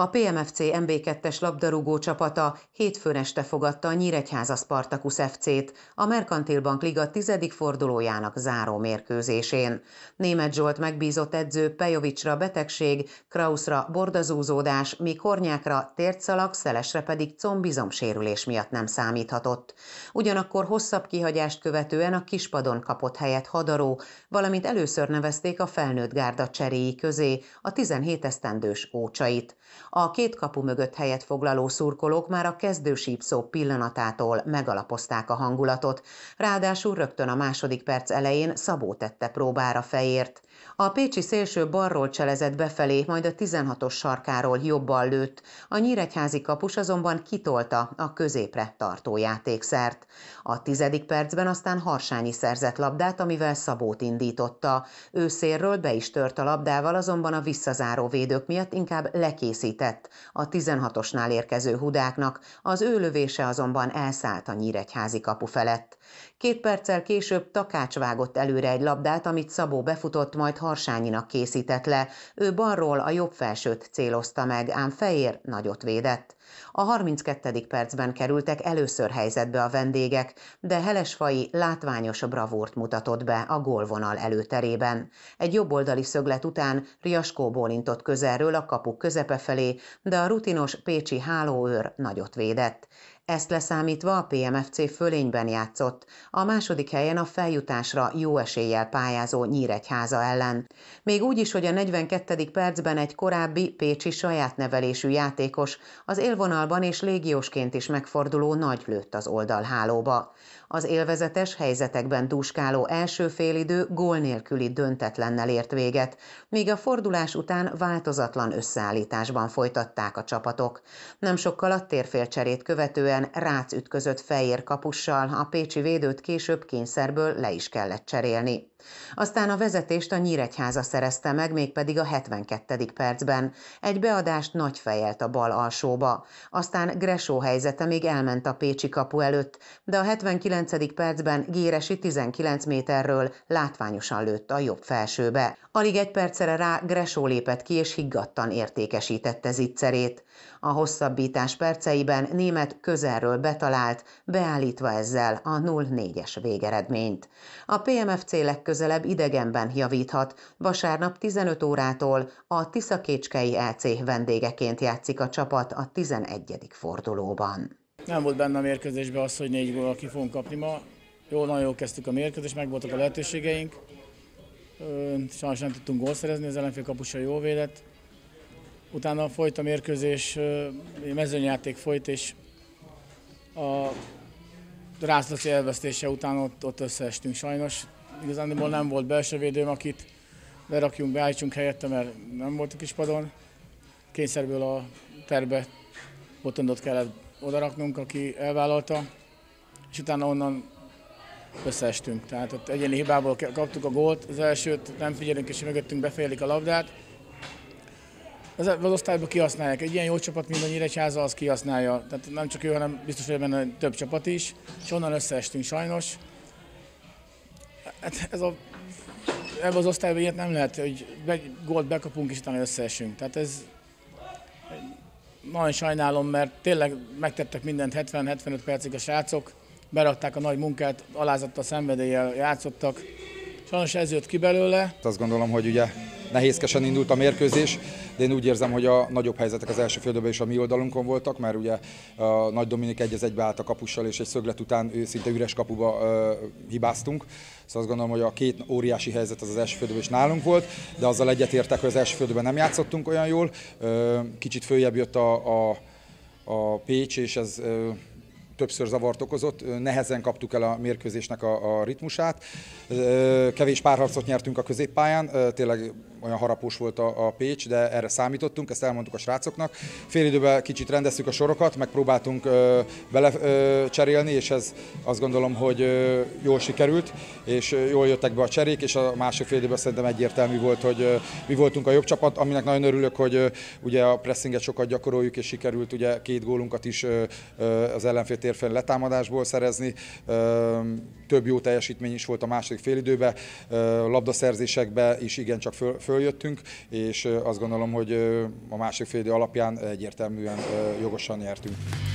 A PMFC MB2-es labdarúgó csapata hétfőn este fogadta a Nyíregyháza Spartakus FC-t a Mercantil Bank Liga tizedik fordulójának záró mérkőzésén. Német Zsolt megbízott edző Pejovicsra betegség, Krauszra bordazúzódás, míg Kornyákra tércalag, Szelesre pedig combizomsérülés miatt nem számíthatott. Ugyanakkor hosszabb kihagyást követően a kispadon kapott helyet Hadaró, valamint először nevezték a felnőtt gárda cseréi közé a 17 esztendős ócsait. A két kapu mögött helyet foglaló szurkolók már a kezdő sípszó pillanatától megalapozták a hangulatot, ráadásul rögtön a második perc elején Szabó tette próbára fejért. A Pécsi szélső balról cselezett befelé, majd a 16-os sarkáról jobban lőtt, a nyíregyházi kapus azonban kitolta a középre tartó játékszert. A tizedik percben aztán Harsányi szerzett labdát, amivel Szabót indította. Ő szélről be is tört a labdával, azonban a visszazáró védők miatt inkább lekészített a 16-osnál érkező hudáknak, az ő lövése azonban elszállt a nyíregyházi kapu felett. Két perccel később Takács vágott előre egy labdát, amit Szabó befutott, majd majd Harsányinak készített le, ő balról a jobb felsőt célozta meg, ám Fejér nagyot védett. A 32. percben kerültek először helyzetbe a vendégek, de Helesfai látványos bravúrt mutatott be a gólvonal előterében. Egy jobboldali szöglet után Riaskó bólintott közelről a kapuk közepe felé, de a rutinos pécsi hálóőr nagyot védett. Ezt leszámítva a PMFC fölényben játszott, a második helyen a feljutásra jó eséllyel pályázó Nyíregyháza ellen. Még úgy is, hogy a 42. percben egy korábbi pécsi saját nevelésű játékos az élvonalban és légiósként is megforduló nagy lőtt az oldalhálóba. Az élvezetes helyzetekben dúskáló első félidő gól nélküli döntetlennel ért véget, míg a fordulás után változatlan összeállításban folytatták a csapatok. Nem sokkal a térfélcserét követően követően Rác ütközött fehér kapussal, a pécsi védőt később kényszerből le is kellett cserélni. Aztán a vezetést a Nyíregyháza szerezte meg, mégpedig a 72. percben. Egy beadást nagy fejelt a bal alsóba. Aztán Gresó helyzete még elment a Pécsi kapu előtt, de a 79. percben Géresi 19 méterről látványosan lőtt a jobb felsőbe. Alig egy percre rá Gresó lépett ki és higgadtan értékesítette zicserét. A hosszabbítás perceiben német közelről betalált, beállítva ezzel a 0-4-es végeredményt. A PMFC legközelebb legközelebb idegenben javíthat. Vasárnap 15 órától a Tiszakécskei LC e vendégeként játszik a csapat a 11. fordulóban. Nem volt benne a mérkőzésben az, hogy négy gólal ki fogunk kapni ma. Jó, nagyon jól kezdtük a mérkőzést, meg voltak a lehetőségeink. Sajnos nem tudtunk gól szerezni, az ellenfél kapusa jó védett. Utána folyt a mérkőzés, mezőnyjáték folyt, és a Rászlóci elvesztése után ott, ott összeestünk sajnos igazándiból nem volt belső védőm, akit lerakjunk, beállítsunk helyette, mert nem volt a kispadon. Kényszerből a terbe botondot kellett odaraknunk, aki elvállalta, és utána onnan összeestünk. Tehát ott egyéni hibából kaptuk a gólt, az elsőt nem figyelünk, és mögöttünk befejelik a labdát. Az, az osztályban kihasználják. Egy ilyen jó csapat, mint a Nyíregyháza, az kihasználja. Tehát nem csak ő, hanem biztos, hogy benne több csapat is. És onnan összeestünk sajnos. Hát ez a, ebben az osztályban ilyet nem lehet, hogy be, gólt bekapunk és utána összeesünk. Tehát ez nagyon sajnálom, mert tényleg megtettek mindent 70-75 percig a srácok, berakták a nagy munkát, alázattal, szenvedéllyel játszottak. Sajnos ez jött ki belőle. Hát azt gondolom, hogy ugye nehézkesen indult a mérkőzés, de én úgy érzem, hogy a nagyobb helyzetek az első félidőben is a mi oldalunkon voltak, mert ugye a Nagy Dominik egy az egybe állt a kapussal, és egy szöglet után ő szinte üres kapuba ö, hibáztunk. Szóval azt gondolom, hogy a két óriási helyzet az az első félidőben is nálunk volt, de azzal egyetértek, hogy az első félidőben nem játszottunk olyan jól. Ö, kicsit följebb jött a, a, a Pécs, és ez ö, többször zavart okozott, nehezen kaptuk el a mérkőzésnek a, a ritmusát. Kevés párharcot nyertünk a középpályán, tényleg olyan harapós volt a, a Pécs, de erre számítottunk, ezt elmondtuk a srácoknak. Fél időben kicsit rendeztük a sorokat, megpróbáltunk belecserélni, és ez azt gondolom, hogy ö, jól sikerült, és jól jöttek be a cserék, és a másik fél időben szerintem egyértelmű volt, hogy ö, mi voltunk a jobb csapat, aminek nagyon örülök, hogy ö, ugye a pressinget sokat gyakoroljuk, és sikerült ugye két gólunkat is ö, ö, az ellenfél térfén letámadásból szerezni. Ö, több jó teljesítmény is volt a második félidőben, labdaszerzésekbe is igencsak föl, följöttünk, és azt gondolom, hogy a második félidő alapján egyértelműen jogosan nyertünk.